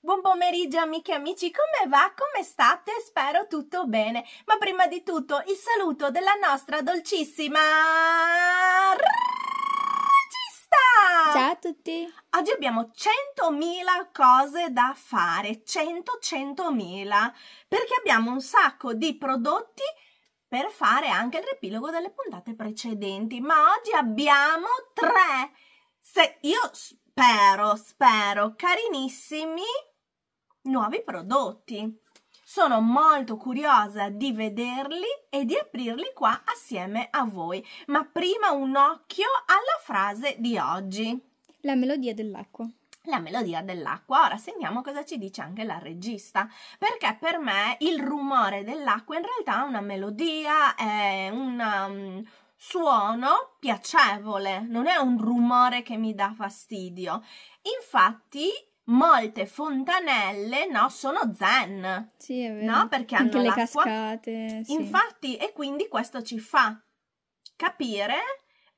Buon pomeriggio amiche e amici, come va? Come state? Spero tutto bene. Ma prima di tutto il saluto della nostra dolcissima regista! Ciao a tutti! Oggi abbiamo 100.000 cose da fare, 100 100.000, perché abbiamo un sacco di prodotti per fare anche il riepilogo delle puntate precedenti, ma oggi abbiamo tre. Se io spero, spero, carinissimi, nuovi prodotti. Sono molto curiosa di vederli e di aprirli qua assieme a voi, ma prima un occhio alla frase di oggi. La melodia dell'acqua la melodia dell'acqua. Ora sentiamo cosa ci dice anche la regista, perché per me il rumore dell'acqua in realtà è una melodia, è un um, suono piacevole, non è un rumore che mi dà fastidio. Infatti molte fontanelle no, sono zen. Sì, è vero. No? Perché hanno Anche le l'acqua. cascate. Sì. Infatti, e quindi questo ci fa capire,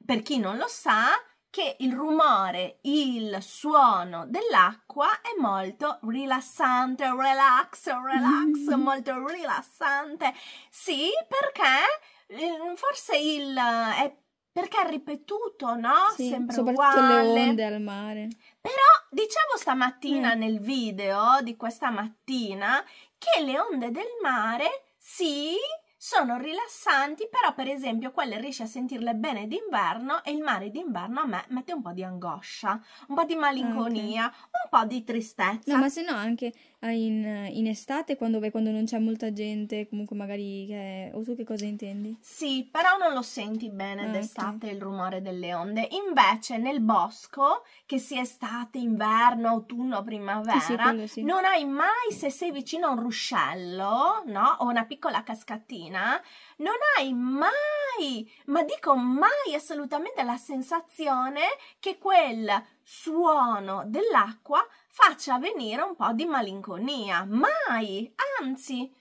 per chi non lo sa, che il rumore, il suono dell'acqua è molto rilassante, relax, relax, mm. molto rilassante. Sì, perché ehm, forse il è perché è ripetuto, no? Sì, sempre soprattutto uguale. le onde al mare. Però dicevo stamattina mm. nel video di questa mattina che le onde del mare sì, sono rilassanti, però per esempio quelle riesci a sentirle bene d'inverno e il mare d'inverno a me mette un po' di angoscia, un po' di ah, malinconia, okay. un po' di tristezza. No, ma se no anche Ah, in, in estate quando, beh, quando, non c'è molta gente, comunque magari... Che, o tu che cosa intendi? Sì, però non lo senti bene ah, d'estate okay. il rumore delle onde. Invece nel bosco, che sia estate, inverno, autunno, primavera, sì, sì, sì. non hai mai, se sei vicino a un ruscello, no? O una piccola cascatina, non hai mai, ma dico mai assolutamente la sensazione che quel suono dell'acqua faccia venire un po' di malinconia. Mai! Anzi,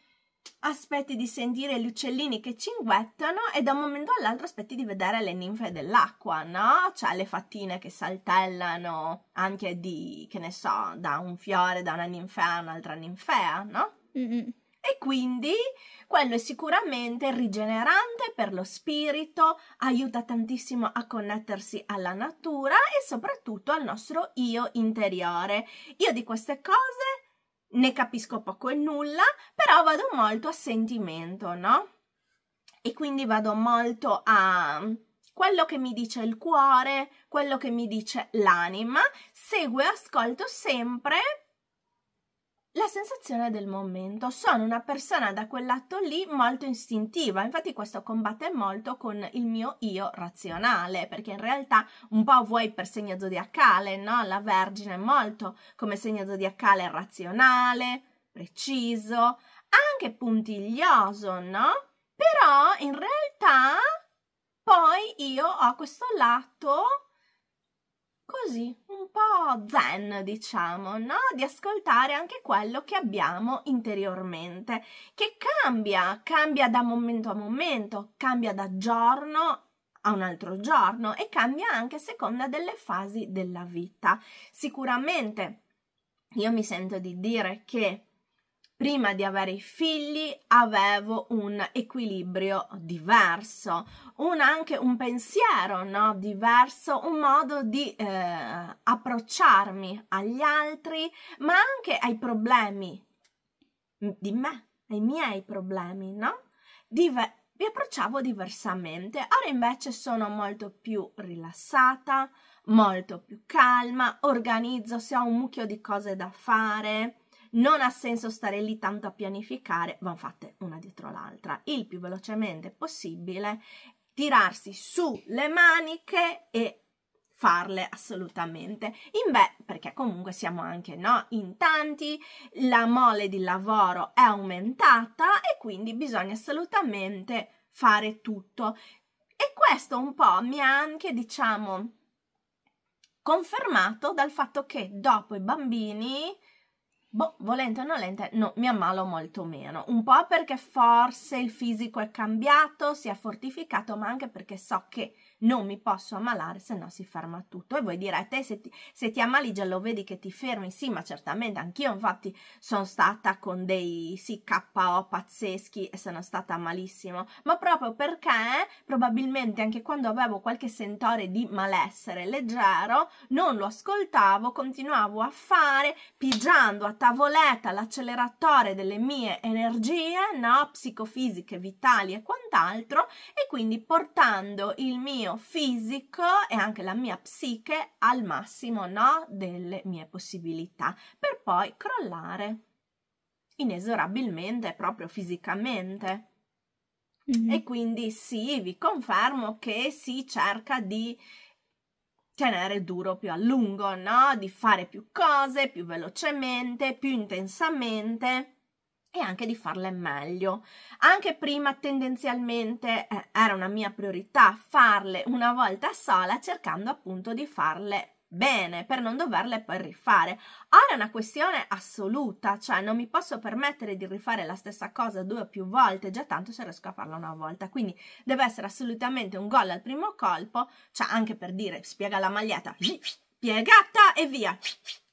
aspetti di sentire gli uccellini che cinguettano e da un momento all'altro aspetti di vedere le ninfe dell'acqua, no? Cioè le fattine che saltellano anche di, che ne so, da un fiore, da una ninfea a un'altra ninfea, no? Mm -mm e quindi quello è sicuramente rigenerante per lo spirito, aiuta tantissimo a connettersi alla natura e soprattutto al nostro io interiore. Io di queste cose ne capisco poco e nulla, però vado molto a sentimento, no? E quindi vado molto a quello che mi dice il cuore, quello che mi dice l'anima, seguo e ascolto sempre la sensazione del momento. Sono una persona da quell'atto lì molto istintiva, infatti questo combatte molto con il mio io razionale, perché in realtà un po' vuoi per segno zodiacale, no? La Vergine è molto come segno zodiacale razionale, preciso, anche puntiglioso, no? Però in realtà poi io ho questo lato così, un po' zen, diciamo, no? Di ascoltare anche quello che abbiamo interiormente, che cambia, cambia da momento a momento, cambia da giorno a un altro giorno e cambia anche a seconda delle fasi della vita. Sicuramente io mi sento di dire che prima di avere i figli avevo un equilibrio diverso, un, anche un pensiero no? diverso, un modo di eh, approcciarmi agli altri, ma anche ai problemi di me, ai miei problemi, no? Dive- mi approcciavo diversamente, ora invece sono molto più rilassata, molto più calma, organizzo se ho un mucchio di cose da fare non ha senso stare lì tanto a pianificare, vanno fatte una dietro l'altra, il più velocemente possibile, tirarsi su le maniche e farle assolutamente. In Beh, perché comunque siamo anche no, in tanti, la mole di lavoro è aumentata e quindi bisogna assolutamente fare tutto. E questo un po' mi ha anche, diciamo, confermato dal fatto che dopo i bambini boh, volente o nolente, no, mi ammalo molto meno. Un po' perché forse il fisico è cambiato, si è fortificato, ma anche perché so che non mi posso ammalare se no si ferma tutto e voi direte eh, se ti, se ti ammali già lo vedi che ti fermi sì ma certamente anch'io infatti sono stata con dei sì KO pazzeschi e sono stata malissimo ma proprio perché probabilmente anche quando avevo qualche sentore di malessere leggero non lo ascoltavo continuavo a fare pigiando a tavoletta l'acceleratore delle mie energie no psicofisiche vitali e quant'altro quant'altro e quindi portando il mio fisico e anche la mia psiche al massimo no, delle mie possibilità per poi crollare inesorabilmente proprio fisicamente. Mm-hmm. E quindi sì, vi confermo che si cerca di tenere duro più a lungo, no? Di fare più cose più velocemente, più intensamente e anche di farle meglio. Anche prima tendenzialmente eh, era una mia priorità farle una volta sola cercando appunto di farle bene per non doverle poi rifare. Ora è una questione assoluta, cioè non mi posso permettere di rifare la stessa cosa due o più volte, già tanto se riesco a farla una volta, quindi deve essere assolutamente un gol al primo colpo, cioè anche per dire spiega la maglietta, piegata e via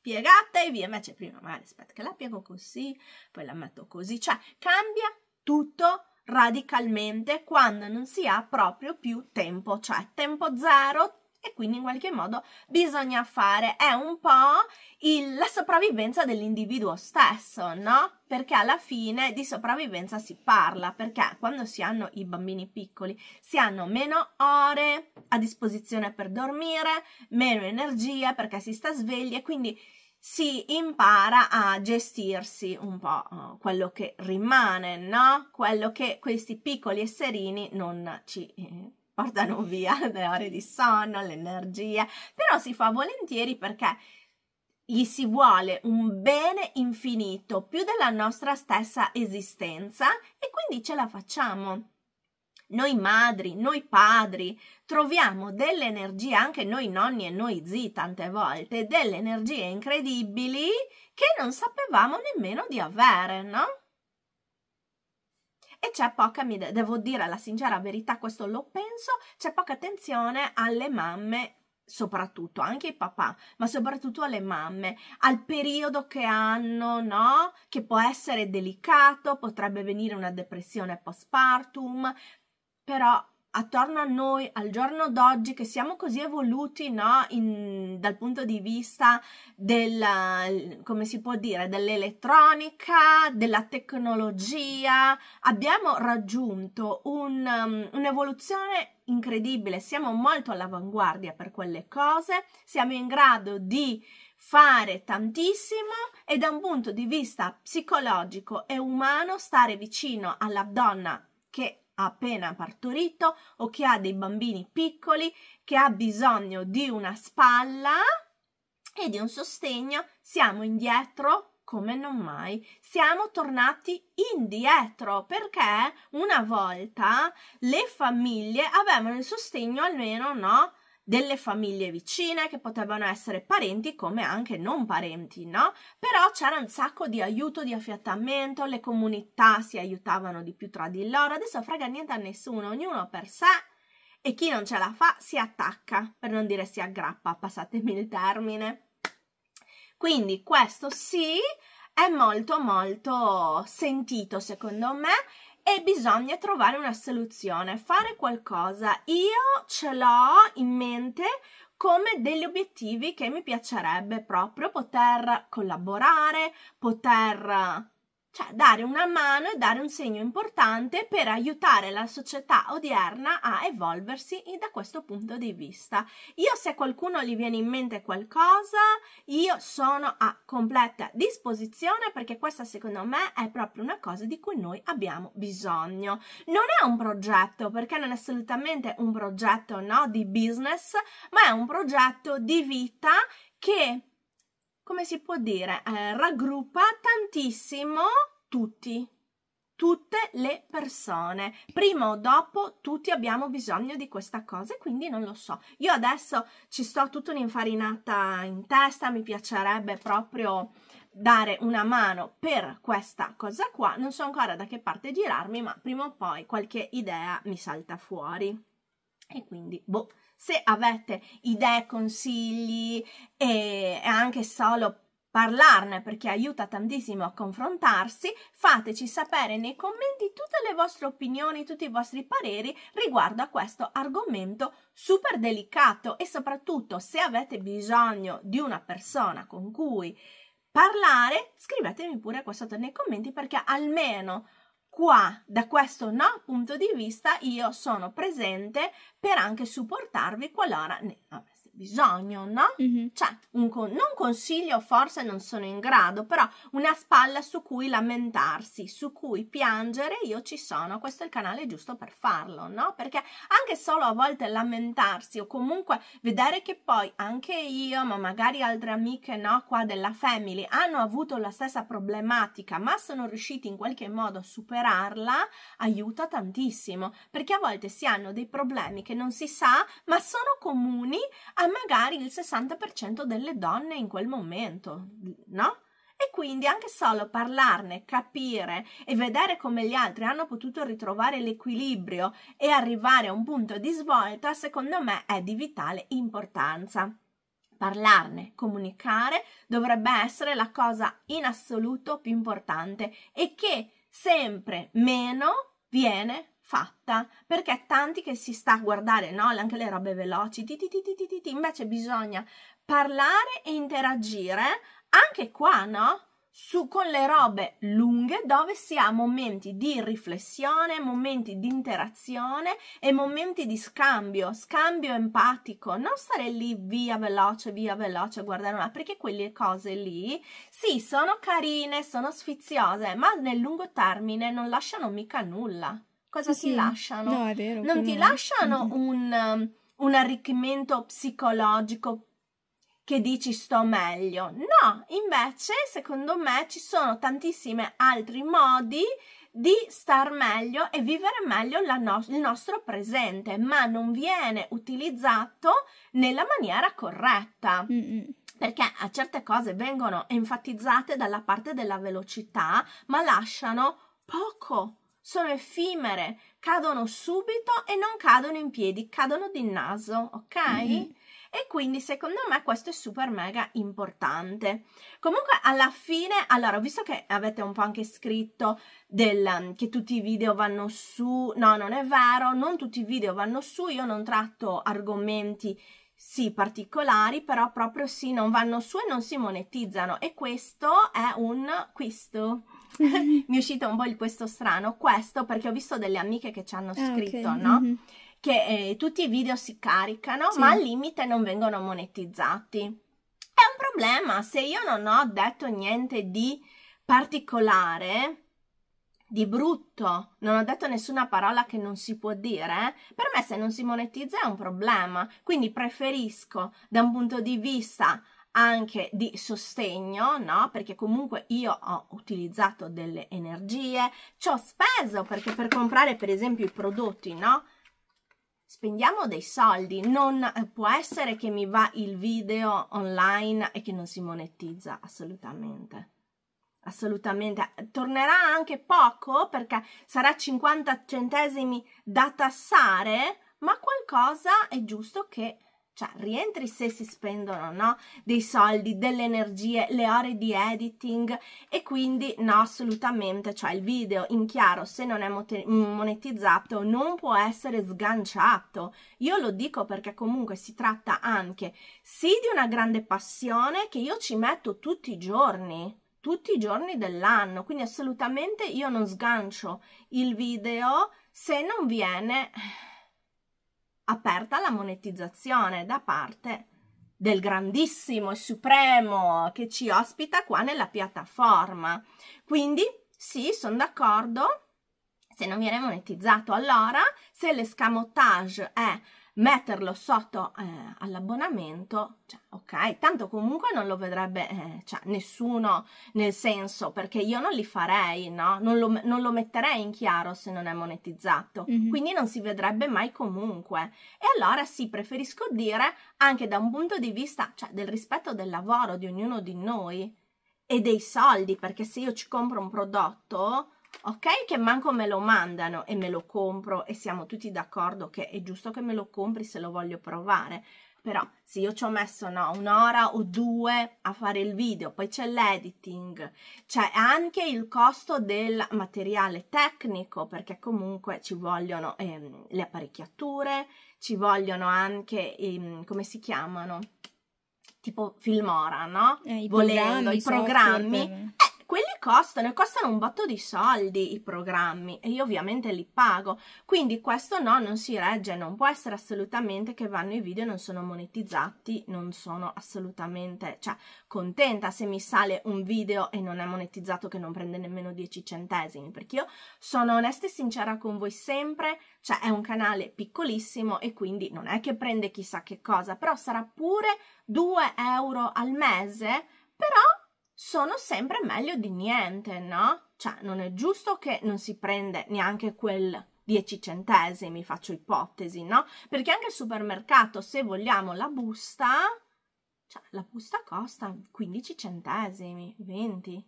piegata e via, invece prima magari aspetta che la piego così, poi la metto così, cioè cambia tutto radicalmente quando non si ha proprio più tempo, cioè tempo zero, e quindi in qualche modo bisogna fare, è un po' il, la sopravvivenza dell'individuo stesso, no? Perché alla fine di sopravvivenza si parla, perché quando si hanno i bambini piccoli si hanno meno ore a disposizione per dormire, meno energia perché si sta svegli e quindi si impara a gestirsi un po' eh, quello che rimane, no? Quello che questi piccoli esserini non ci... Eh, portano via le ore di sonno, le energie, però si fa volentieri perché gli si vuole un bene infinito, più della nostra stessa esistenza e quindi ce la facciamo. Noi madri, noi padri, troviamo delle energie, anche noi nonni e noi zii tante volte, delle energie incredibili che non sapevamo nemmeno di avere, no? e c'è poca, mi de- devo dire la sincera verità, questo lo penso, c'è poca attenzione alle mamme soprattutto anche i papà, ma soprattutto alle mamme, al periodo che hanno, no? Che può essere delicato, potrebbe venire una depressione postpartum, però attorno a noi al giorno d'oggi che siamo così evoluti no? In, dal punto di vista del, come si può dire, dell'elettronica, della tecnologia, abbiamo raggiunto un, um, un'evoluzione incredibile, siamo molto all'avanguardia per quelle cose, siamo in grado di fare tantissimo e da un punto di vista psicologico e umano stare vicino alla donna che appena partorito o che ha dei bambini piccoli, che ha bisogno di una spalla e di un sostegno, siamo indietro come non mai. Siamo tornati indietro perché una volta le famiglie avevano il sostegno almeno, no? delle famiglie vicine che potevano essere parenti come anche non parenti, no? Però c'era un sacco di aiuto, di affiattamento, le comunità si aiutavano di più tra di loro, adesso frega niente a nessuno, ognuno per sé e chi non ce la fa si attacca, per non dire si aggrappa, passatemi il termine. Quindi questo sì è molto molto sentito secondo me e bisogna trovare una soluzione, fare qualcosa. Io ce l'ho in mente come degli obiettivi che mi piacerebbe proprio poter collaborare, poter cioè dare una mano e dare un segno importante per aiutare la società odierna a evolversi da questo punto di vista. Io se a qualcuno gli viene in mente qualcosa, io sono a completa disposizione perché questa secondo me è proprio una cosa di cui noi abbiamo bisogno. Non è un progetto, perché non è assolutamente un progetto no, di business, ma è un progetto di vita che come si può dire, eh, raggruppa tantissimo tutti, tutte le persone. Prima o dopo tutti abbiamo bisogno di questa cosa e quindi non lo so. Io adesso ci sto tutta un'infarinata in testa, mi piacerebbe proprio dare una mano per questa cosa qua. Non so ancora da che parte girarmi, ma prima o poi qualche idea mi salta fuori. E quindi, boh, se avete idee, consigli e anche solo parlarne perché aiuta tantissimo a confrontarsi, fateci sapere nei commenti tutte le vostre opinioni, tutti i vostri pareri riguardo a questo argomento super delicato e soprattutto se avete bisogno di una persona con cui parlare, scrivetemi pure qua sotto nei commenti perché almeno qua da questo no punto di vista io sono presente per anche supportarvi qualora ne bisogno, no? Mm-hmm. Cioè, un con- non consiglio, forse non sono in grado, però una spalla su cui lamentarsi, su cui piangere, io ci sono, questo è il canale giusto per farlo, no? Perché anche solo a volte lamentarsi o comunque vedere che poi anche io, ma magari altre amiche, no, qua della family, hanno avuto la stessa problematica, ma sono riusciti in qualche modo a superarla, aiuta tantissimo, perché a volte si hanno dei problemi che non si sa, ma sono comuni a magari il 60% delle donne in quel momento, no? E quindi anche solo parlarne, capire e vedere come gli altri hanno potuto ritrovare l'equilibrio e arrivare a un punto di svolta, secondo me è di vitale importanza. Parlarne, comunicare dovrebbe essere la cosa in assoluto più importante e che sempre meno viene fatta perché tanti che si sta a guardare no, anche le robe veloci ti, ti, ti, invece bisogna parlare e interagire anche qua no su con le robe lunghe dove si ha momenti di riflessione, momenti di interazione e momenti di scambio, scambio empatico, non stare lì via veloce, via veloce a guardare una, perché quelle cose lì sì, sono carine, sono sfiziose, ma nel lungo termine non lasciano mica nulla cosa sì, ti sì. lasciano? No, è vero. Non ti no. lasciano un, um, un arricchimento psicologico che dici sto meglio. No, invece, secondo me ci sono tantissimi altri modi di star meglio e vivere meglio no- il nostro presente, ma non viene utilizzato nella maniera corretta. Mm-mm. Perché a certe cose vengono enfatizzate dalla parte della velocità, ma lasciano poco sono effimere, cadono subito e non cadono in piedi, cadono di naso, ok? Mm-hmm. E quindi secondo me questo è super mega importante. Comunque alla fine, allora, visto che avete un po' anche scritto del, um, che tutti i video vanno su, no, non è vero, non tutti i video vanno su, io non tratto argomenti sì particolari, però proprio sì non vanno su e non si monetizzano e questo è un questo mi è uscito un po' il questo strano, questo perché ho visto delle amiche che ci hanno ah, scritto, okay. no? Mm-hmm. Che eh, tutti i video si caricano, sì. ma al limite non vengono monetizzati. È un problema, se io non ho detto niente di particolare, di brutto, non ho detto nessuna parola che non si può dire, per me se non si monetizza è un problema, quindi preferisco da un punto di vista anche di sostegno, no? Perché comunque io ho utilizzato delle energie, ci ho speso perché per comprare per esempio i prodotti, no? Spendiamo dei soldi, non eh, può essere che mi va il video online e che non si monetizza assolutamente. Assolutamente, tornerà anche poco perché sarà 50 centesimi da tassare, ma qualcosa è giusto che cioè rientri se si spendono no? dei soldi, delle energie, le ore di editing e quindi no assolutamente, cioè il video in chiaro se non è monetizzato non può essere sganciato. Io lo dico perché comunque si tratta anche sì di una grande passione che io ci metto tutti i giorni, tutti i giorni dell'anno, quindi assolutamente io non sgancio il video se non viene aperta la monetizzazione da parte del grandissimo e supremo che ci ospita qua nella piattaforma. Quindi sì, sono d'accordo, se non viene monetizzato allora, se l'escamotage è metterlo sotto eh, all'abbonamento, cioè, ok, tanto comunque non lo vedrebbe eh, cioè, nessuno nel senso, perché io non li farei, no? Non lo, non lo metterei in chiaro se non è monetizzato, mm-hmm. quindi non si vedrebbe mai comunque. E allora sì, preferisco dire anche da un punto di vista cioè, del rispetto del lavoro di ognuno di noi e dei soldi, perché se io ci compro un prodotto ok? Che manco me lo mandano e me lo compro e siamo tutti d'accordo che è giusto che me lo compri se lo voglio provare. Però se io ci ho messo no, un'ora o due a fare il video, poi c'è l'editing, c'è anche il costo del materiale tecnico perché comunque ci vogliono ehm, le apparecchiature, ci vogliono anche, ehm, come si chiamano? Tipo Filmora, no? Eh, i Volendo, programmi, i programmi. Eh, quelli costano e costano un botto di soldi i programmi e io ovviamente li pago. Quindi questo no, non si regge, non può essere assolutamente che vanno i video e non sono monetizzati, non sono assolutamente, cioè, contenta se mi sale un video e non è monetizzato che non prende nemmeno 10 centesimi, perché io sono onesta e sincera con voi sempre, cioè è un canale piccolissimo e quindi non è che prende chissà che cosa, però sarà pure 2 euro al mese, però sono sempre meglio di niente, no? Cioè, non è giusto che non si prende neanche quel 10 centesimi, faccio ipotesi, no? Perché anche il supermercato, se vogliamo la busta, cioè, la busta costa 15 centesimi, 20.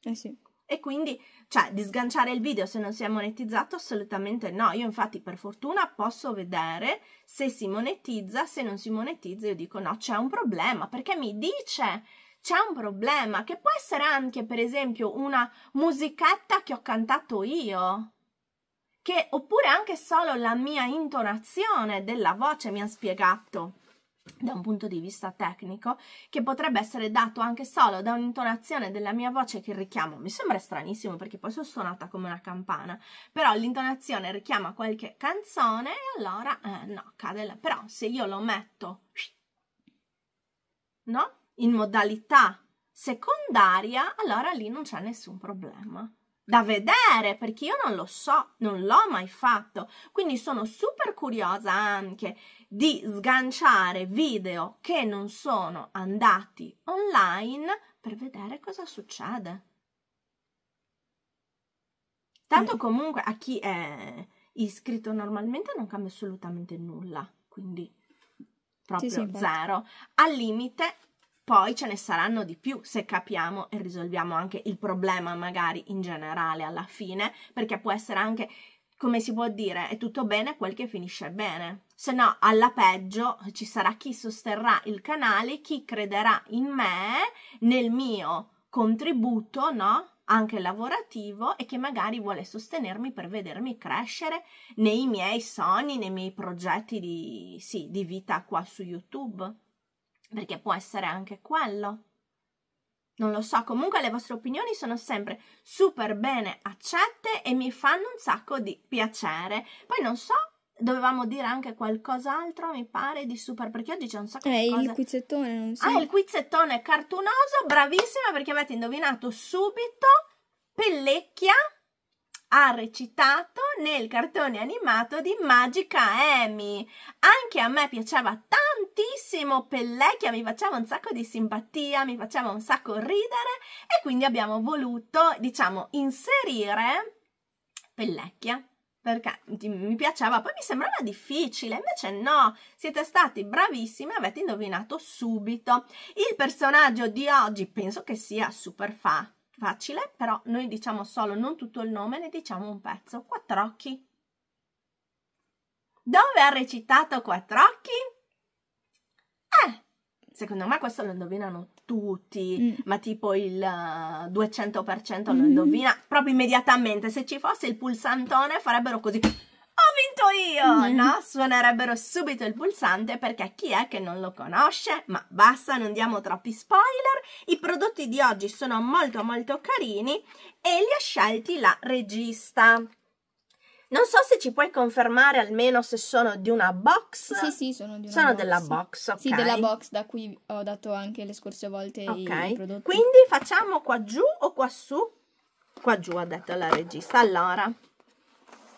Eh sì. E quindi, cioè, di sganciare il video se non si è monetizzato, assolutamente no. Io infatti, per fortuna, posso vedere se si monetizza, se non si monetizza, io dico no, c'è un problema, perché mi dice c'è un problema, che può essere anche, per esempio, una musichetta che ho cantato io. Che, oppure anche solo la mia intonazione della voce mi ha spiegato da un punto di vista tecnico che potrebbe essere dato anche solo da un'intonazione della mia voce che richiamo mi sembra stranissimo perché poi sono suonata come una campana però l'intonazione richiama qualche canzone e allora eh, no cade la... però se io lo metto no in modalità secondaria, allora lì non c'è nessun problema. Da vedere perché io non lo so, non l'ho mai fatto, quindi sono super curiosa anche di sganciare video che non sono andati online per vedere cosa succede. Tanto mm. comunque a chi è iscritto normalmente non cambia assolutamente nulla, quindi proprio sì, sì, zero. Al limite poi ce ne saranno di più se capiamo e risolviamo anche il problema magari in generale alla fine, perché può essere anche come si può dire, è tutto bene quel che finisce bene. Se no, alla peggio ci sarà chi sosterrà il canale, chi crederà in me, nel mio contributo, no? Anche lavorativo e che magari vuole sostenermi per vedermi crescere nei miei sogni, nei miei progetti di, sì, di vita qua su YouTube perché può essere anche quello. Non lo so, comunque le vostre opinioni sono sempre super bene accette e mi fanno un sacco di piacere. Poi non so, dovevamo dire anche qualcos'altro, mi pare, di super, perché oggi c'è un sacco eh, di cose. Eh, il quizzettone, non so. Ah, il quizzettone cartunoso, bravissima perché avete indovinato subito Pellecchia ha recitato nel cartone animato di Magica Amy. Anche a me piaceva tantissimo Pellecchia, mi faceva un sacco di simpatia, mi faceva un sacco ridere e quindi abbiamo voluto, diciamo, inserire Pellecchia perché mi piaceva, poi mi sembrava difficile, invece no, siete stati bravissimi, avete indovinato subito. Il personaggio di oggi penso che sia super facile facile, però noi diciamo solo non tutto il nome, ne diciamo un pezzo. Quattro occhi. Dove ha recitato quattro occhi? Eh, secondo me questo lo indovinano tutti, mm. ma tipo il 200% eh, lo mm-hmm. indovina proprio immediatamente. Se ci fosse il pulsantone farebbero così dico io! Mm-hmm. No? Suonerebbero subito il pulsante perché chi è che non lo conosce? Ma basta, non diamo troppi spoiler. I prodotti di oggi sono molto molto carini e li ha scelti la regista. Non so se ci puoi confermare almeno se sono di una box. Sì, sì, sono di una sono box. della box, ok. Sì, della box da cui ho dato anche le scorse volte okay. i prodotti. Quindi facciamo qua giù o qua su? Qua giù ha detto la regista. Allora,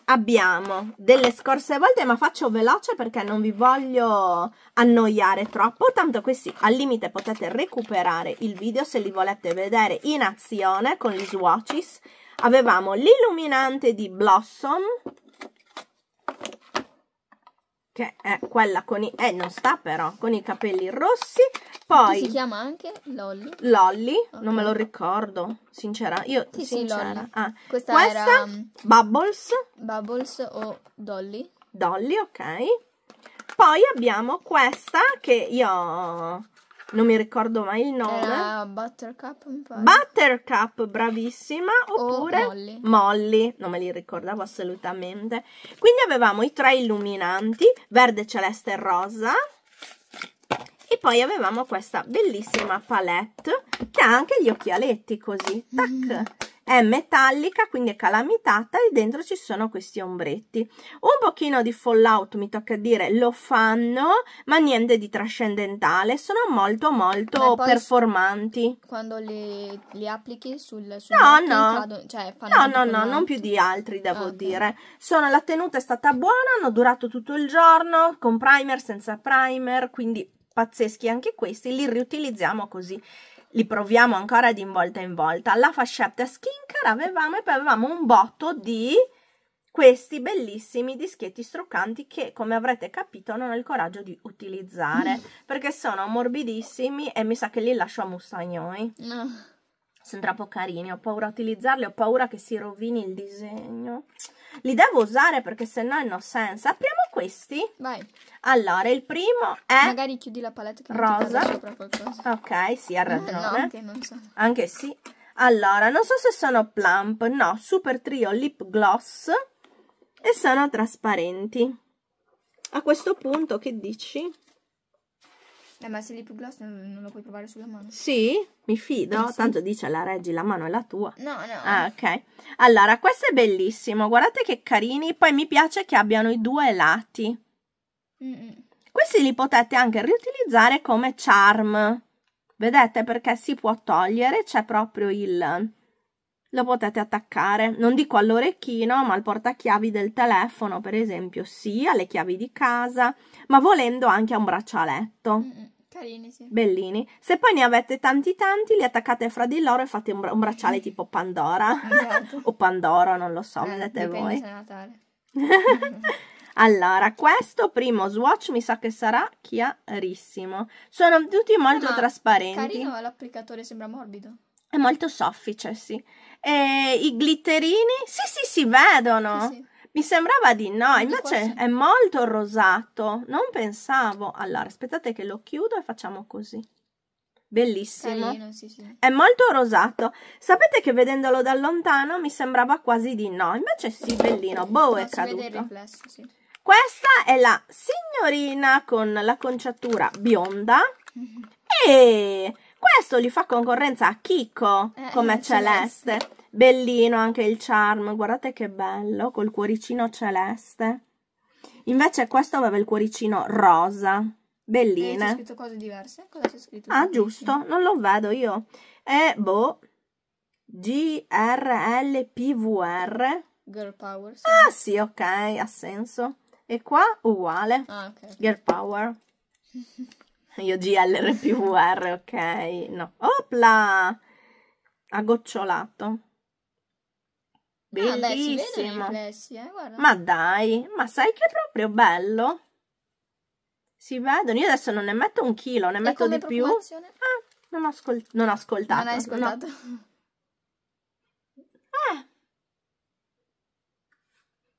abbiamo delle scorse volte, ma faccio veloce perché non vi voglio annoiare troppo, tanto questi al limite potete recuperare il video se li volete vedere in azione con gli swatches. Avevamo l'illuminante di Blossom, che è quella con i... eh non sta però, con i capelli rossi, poi... si chiama anche Lolly? Lolly, okay. non me lo ricordo, sincera, io sì, sincera. Sì, ah. Questa, Questa era... Mm, Bubbles. Bubbles o Dolly. Dolly, ok. Poi abbiamo questa che io non mi ricordo mai il nome. Era Buttercup, mi pare. Buttercup, bravissima. Oppure oh, Molly. Molly. non me li ricordavo assolutamente. Quindi avevamo i tre illuminanti, verde, celeste e rosa. E poi avevamo questa bellissima palette che ha anche gli occhialetti così, tac, mm è metallica, quindi è calamitata e dentro ci sono questi ombretti. Un pochino di fallout, mi tocca dire, lo fanno, ma niente di trascendentale, sono molto molto performanti. Quando li, li, applichi sul, sul No, no. Cado, cioè, no, no, no, non più di altri, devo ah, okay. dire. Sono, la tenuta è stata buona, hanno durato tutto il giorno, con primer, senza primer, quindi pazzeschi anche questi, li riutilizziamo così li proviamo ancora di volta in volta. Alla fascetta skincare avevamo e poi avevamo un botto di questi bellissimi dischetti struccanti che come avrete capito non ho il coraggio di utilizzare perché sono morbidissimi e mi sa che li lascio a Mustagnoi. No. Sono troppo carini, ho paura a utilizzarli, ho paura che si rovini il disegno. Li devo usare perché sennò no è no senso. Apriamo questi. Vai. Allora, il primo è... Magari chiudi la palette che rosa. sopra qualcosa. Ok, sì, ha eh, ragione. No, anche non so. Anche sì. Allora, non so se sono plump, no, super trio lip gloss e sono trasparenti. A questo punto, che dici? Eh, ma se l'ipogloss non, non lo puoi provare sulla mano. Sì, mi fido. Eh, sì. Tanto dice la reggi, la mano è la tua. No, no. Ah, ok. Allora, questo è bellissimo. Guardate che carini. Poi mi piace che abbiano i due lati. Mm -mm. Questi li potete anche riutilizzare come charm. Vedete perché si può togliere, c'è proprio il, lo potete attaccare, non dico all'orecchino, ma al portachiavi del telefono, per esempio, sì, alle chiavi di casa, ma volendo anche a un braccialetto. Mm, mm carini, sì. Bellini. Se poi ne avete tanti tanti, li attaccate fra di loro e fate un, un bracciale tipo Pandora. Esatto. o Pandoro, non lo so, eh, vedete voi. allora, questo primo swatch mi sa che sarà chiarissimo. Sono tutti molto ma trasparenti. Carino, l'applicatore sembra morbido. È molto soffice, sì. E I glitterini? Sì, sì, si vedono. Sì, sì. Mi sembrava di no, non invece è molto rosato. Non pensavo. Allora, aspettate che lo chiudo e facciamo così. Bellissimo. Carino, sì, sì. È molto rosato. Sapete che vedendolo da lontano mi sembrava quasi di no, invece sì, bellino. Boh, è caduto. Questa è la signorina con la conciatura bionda. Mm -hmm. E questo gli fa concorrenza a Chicco eh, eh, come celeste. celeste. Bellino anche il charm, guardate che bello, col cuoricino celeste. Invece questo aveva il cuoricino rosa. Belline. Eh, c'è scritto cose diverse? Cosa c'è scritto? Ah, giusto, non lo vedo io. E boh, g r GRLPVR. Girl Power. Sì. Ah, sì, ok, ha senso. E qua uguale. Ah, okay. Girl Power. Io GLR più R, ok. No. Opla! Ha gocciolato. Bellissimo. Ah, beh, eh, ma dai, ma sai che è proprio bello? Si vedono. Io adesso non ne metto un chilo, ne e metto di più. Ah, non ho, ascol non ascoltato. Non hai ascoltato. No. eh.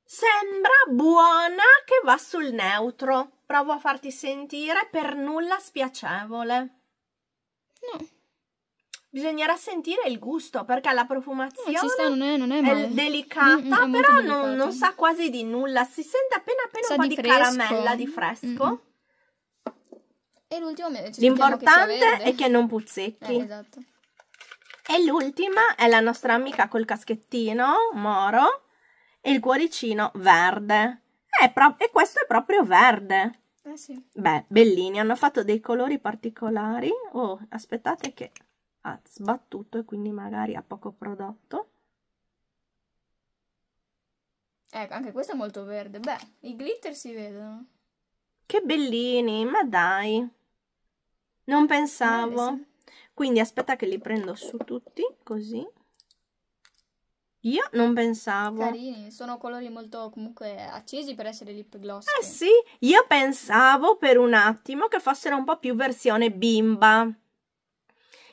Sembra buona che va sul neutro. Provo a farti sentire per nulla spiacevole. No. Bisognerà sentire il gusto perché la profumazione no, eh, sta, non è, non è, è, delicata, mm, mm, è però non, non, sa quasi di nulla. Si sente appena appena sa un po' di, fresco. caramella di mm, mm. fresco. Mm. E l'ultimo invece L'importante che è che non puzzetti. Eh, esatto. E l'ultima è la nostra amica col caschettino moro e il cuoricino verde è pro- e questo è proprio verde. Eh sì. Beh, bellini, hanno fatto dei colori particolari. Oh, aspettate che ha sbattuto e quindi magari ha poco prodotto. Ecco, anche questo è molto verde. Beh, i glitter si vedono. Che bellini, ma dai. Non pensavo. Quindi aspetta che li prendo su tutti, così. Io non pensavo. Carini, sono colori molto comunque accesi per essere lip gloss. Eh sì, io pensavo per un attimo che fossero un po' più versione bimba.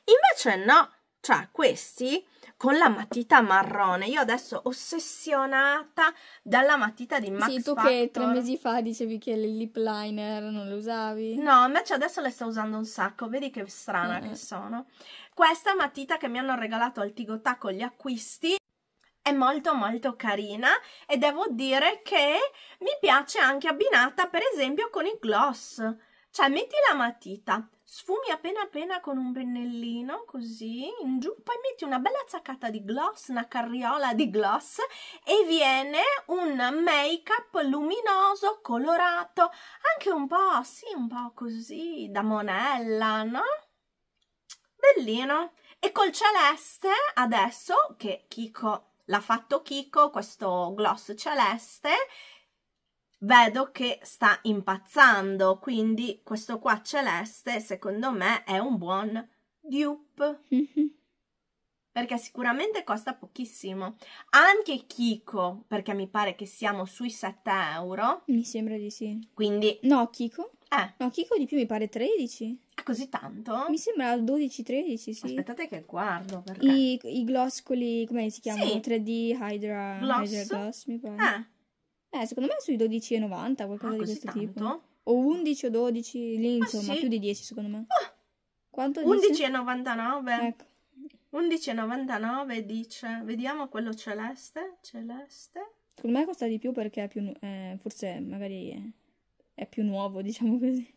Invece no, cioè questi con la matita marrone. Io adesso ossessionata dalla matita di Max Sì, tu Factor. che tre mesi fa dicevi che le lip liner non le usavi. No, invece adesso le sto usando un sacco, vedi che strana eh. che sono. Questa matita che mi hanno regalato al Tigotà con gli acquisti è molto molto carina e devo dire che mi piace anche abbinata per esempio con i gloss cioè metti la matita sfumi appena appena con un pennellino così in giù poi metti una bella zaccata di gloss una carriola di gloss e viene un make up luminoso colorato anche un po' sì un po' così da monella no? bellino e col celeste adesso che Kiko l'ha fatto Kiko, questo gloss celeste, vedo che sta impazzando, quindi questo qua celeste secondo me è un buon dupe. perché sicuramente costa pochissimo. Anche Kiko, perché mi pare che siamo sui 7 euro. Mi sembra di sì. Quindi... No, Kiko? Eh. No, Chico di più mi pare 13. Ah, così tanto? Mi sembra 12-13, sì. Aspettate che guardo, perché... I, i glosscoli, come si chiamano? Sì. 3D Hydra Gloss. Hydra Gloss, mi pare. Eh. eh secondo me è sui 12,90, qualcosa ah, di questo tanto? tipo. O 11 o 12, lì ah, insomma, sì. più di 10 secondo me. Oh. Quanto 11,99. Ecco. 11,99 dice, vediamo quello celeste, celeste. Secondo me costa di più perché è più, eh, forse magari... È è più nuovo, diciamo così.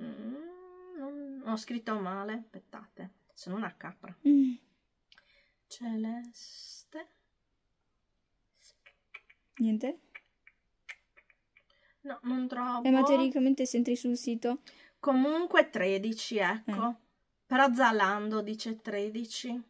Mm, non, ho scritto male, aspettate, sono una capra. Mm. Celeste. Niente? No, non trovo. Eh, ma teoricamente se entri sul sito... Comunque 13, ecco. Eh. Però Zalando dice 13.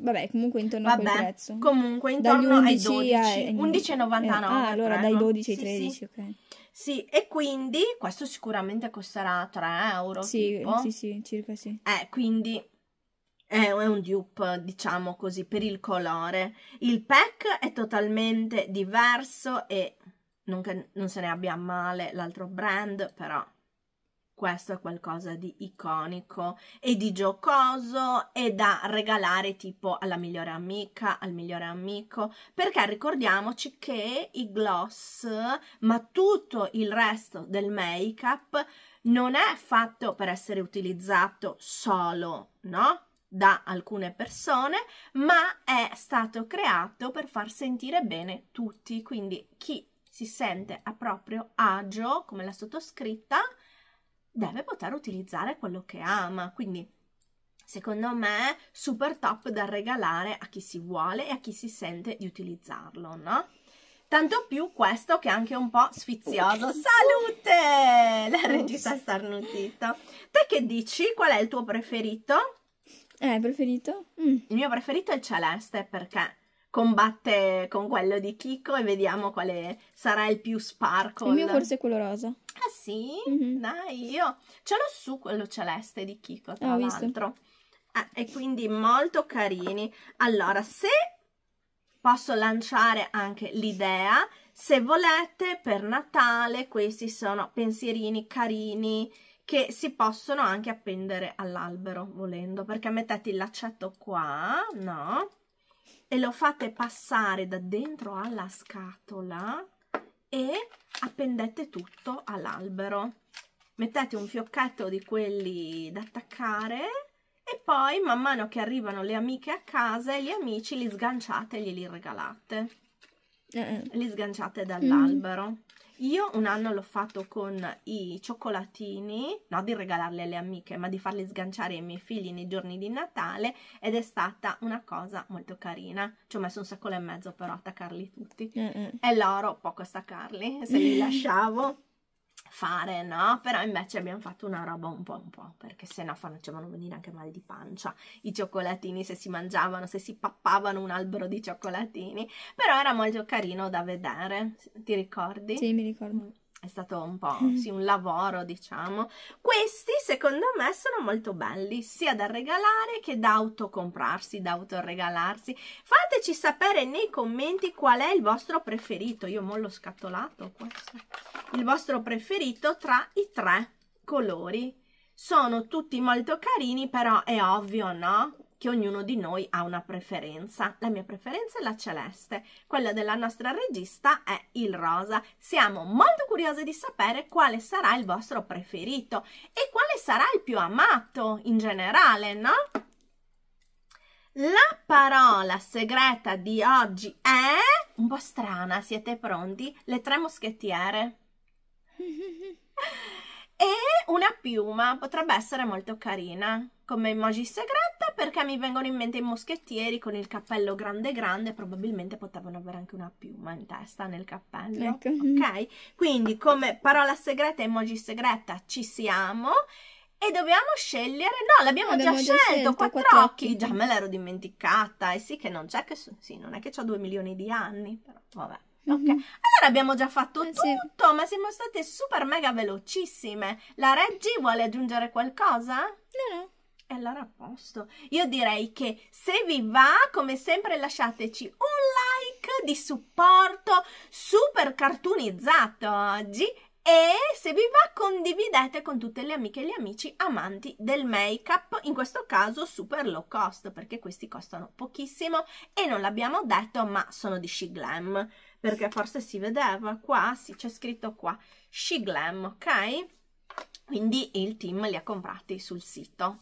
Vabbè, comunque intorno Vabbè, a quel prezzo. Comunque intorno ai 12, 11,99. Eh, ah, allora dai 12 ai 13, sì, ok. Sì, e quindi questo sicuramente costerà 3 euro. Sì, tipo. sì, sì, circa sì. Eh, quindi è, un dupe, diciamo così, per il colore. Il pack è totalmente diverso e non, che, non se ne abbia male l'altro brand, però questo è qualcosa di iconico e di giocoso e da regalare tipo alla migliore amica, al migliore amico, perché ricordiamoci che i gloss, ma tutto il resto del make-up non è fatto per essere utilizzato solo, no? da alcune persone, ma è stato creato per far sentire bene tutti, quindi chi si sente a proprio agio, come la sottoscritta, deve poter utilizzare quello che ama. Quindi, secondo me, super top da regalare a chi si vuole e a chi si sente di utilizzarlo, no? Tanto più questo che è anche un po' sfizioso. Salute! La regista starnutita. Te che dici? Qual è il tuo preferito? Eh, preferito? Mm. Il mio preferito è il celeste perché combatte con quello di Kiko e vediamo quale sarà il più sparco. Il mio forse è quello rosa. Ah sì? Mm -hmm. Dai, io ce l'ho su quello celeste di Kiko, tra ah, l'altro. Ah, e quindi molto carini. Allora, se posso lanciare anche l'idea, se volete, per Natale questi sono pensierini carini che si possono anche appendere all'albero, volendo, perché mettete il laccetto qua, no? e lo fate passare da dentro alla scatola e appendete tutto all'albero mettete un fiocchetto di quelli da attaccare e poi man mano che arrivano le amiche a casa e gli amici li sganciate e glieli regalate li sganciate dall'albero. Mm. Io un anno l'ho fatto con i cioccolatini, no di regalarli alle amiche, ma di farli sganciare ai miei figli nei giorni di Natale ed è stata una cosa molto carina. Ci ho messo un secolo e mezzo per attaccarli tutti mm -mm. e loro poco a staccarli se li lasciavo fare, no? Però invece abbiamo fatto una roba un po' un po', perché se no facevano venire anche male di pancia i cioccolatini se si mangiavano, se si pappavano un albero di cioccolatini, però era molto carino da vedere, ti ricordi? Sì, mi ricordo. Mm è stato un po' sì, un lavoro, diciamo. Questi, secondo me, sono molto belli, sia da regalare che da autocomprarsi, da autoregalarsi. Fateci sapere nei commenti qual è il vostro preferito. Io mo l'ho scatolato questo. Il vostro preferito tra i tre colori. Sono tutti molto carini, però è ovvio, no? che ognuno di noi ha una preferenza. La mia preferenza è la celeste, quella della nostra regista è il rosa. Siamo molto curiosi di sapere quale sarà il vostro preferito e quale sarà il più amato in generale, no? La parola segreta di oggi è un po' strana, siete pronti? Le tre moschettiere. e una piuma potrebbe essere molto carina come emoji segreta perché mi vengono in mente i moschettieri con il cappello grande grande probabilmente potevano avere anche una piuma in testa nel cappello ecco. ok quindi come parola segreta emoji segreta ci siamo e dobbiamo scegliere no l'abbiamo già, già scelto, scelto quattro, quattro occhi. occhi. già me l'ero dimenticata e sì che non c'è che sì non è che ho due milioni di anni però vabbè Ok, mm-hmm. allora abbiamo già fatto eh, tutto, sì. ma siamo state super mega velocissime. La Reggie vuole aggiungere qualcosa? No, no. E allora a posto. Io direi che se vi va, come sempre, lasciateci un like di supporto super cartoonizzato oggi e se vi va condividete con tutte le amiche e gli amici amanti del make up, in questo caso super low cost perché questi costano pochissimo e non l'abbiamo detto ma sono di She Glam perché forse si vedeva qua, sì, c'è scritto qua, Shiglam, ok? Quindi il team li ha comprati sul sito,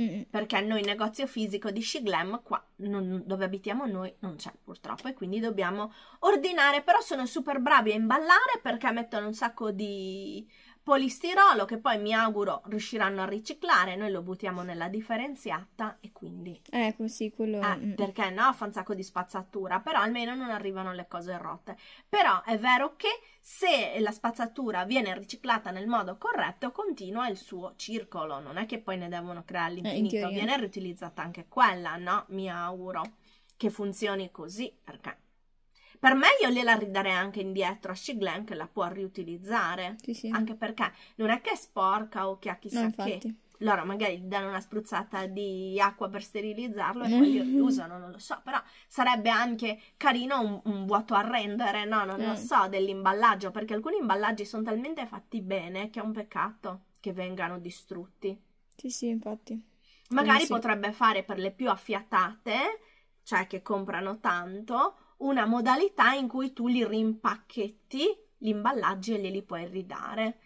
mm. perché noi negozio fisico di Shiglam qua, non, dove abitiamo noi, non c'è purtroppo e quindi dobbiamo ordinare, però sono super bravi a imballare perché mettono un sacco di polistirolo che poi mi auguro riusciranno a riciclare, noi lo buttiamo nella differenziata e quindi... Ecco, eh, sì, quello... Eh, mm. perché no? Fa un sacco di spazzatura, però almeno non arrivano le cose rotte. Però è vero che se la spazzatura viene riciclata nel modo corretto, continua il suo circolo, non è che poi ne devono creare eh, all'infinito, eh, viene riutilizzata anche quella, no? Mi auguro che funzioni così, perché per me io gliela ridarei anche indietro a Shiglen che la può riutilizzare. Sì, sì. Anche perché non è che è sporca o che ha chissà no, che. Loro magari gli danno una spruzzata di acqua per sterilizzarlo e poi li usano, non lo so. Però sarebbe anche carino un, un vuoto a rendere, no? Non lo eh. so, dell'imballaggio. Perché alcuni imballaggi sono talmente fatti bene che è un peccato che vengano distrutti. Sì, sì, infatti. Magari eh, sì. potrebbe fare per le più affiatate, cioè che comprano tanto, una modalità in cui tu li rimpacchetti gli imballaggi e glieli puoi ridare.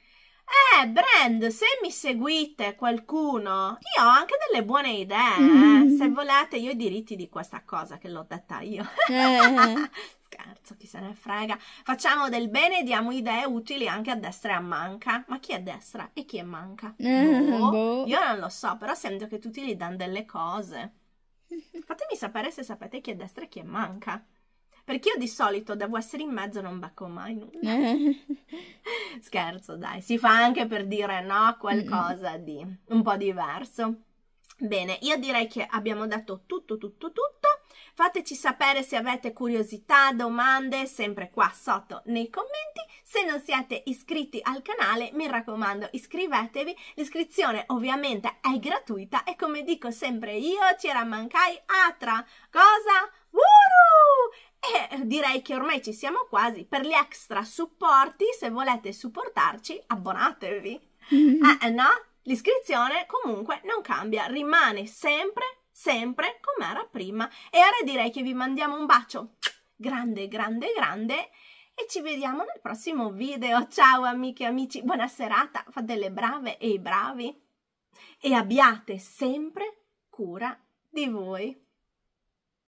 Eh, brand, se mi seguite qualcuno, io ho anche delle buone idee. Mm. Eh? Se volete, io ho i diritti di questa cosa che l'ho detta io. Eh. Scherzo, chi se ne frega. Facciamo del bene e diamo idee utili anche a destra e a manca. Ma chi è destra e chi è manca? Eh, boh. Boh. Io non lo so, però sento che tutti gli danno delle cose. Fatemi sapere se sapete chi è destra e chi è manca. Perché io di solito devo essere in mezzo non becco mai nulla. Scherzo, dai, si fa anche per dire no, qualcosa mm. di un po' diverso. Bene, io direi che abbiamo detto tutto, tutto, tutto. Fateci sapere se avete curiosità, domande, sempre qua sotto nei commenti. Se non siete iscritti al canale, mi raccomando, iscrivetevi. L'iscrizione ovviamente è gratuita e come dico sempre io, ci mancai atra. Cosa? Wuru! E direi che ormai ci siamo quasi. Per gli extra supporti, se volete supportarci, abbonatevi. Ah, no? L'iscrizione comunque non cambia, rimane sempre, sempre come era prima. E ora direi che vi mandiamo un bacio grande, grande, grande e ci vediamo nel prossimo video. Ciao amiche e amici, buona serata, fate le brave e i bravi e abbiate sempre cura di voi.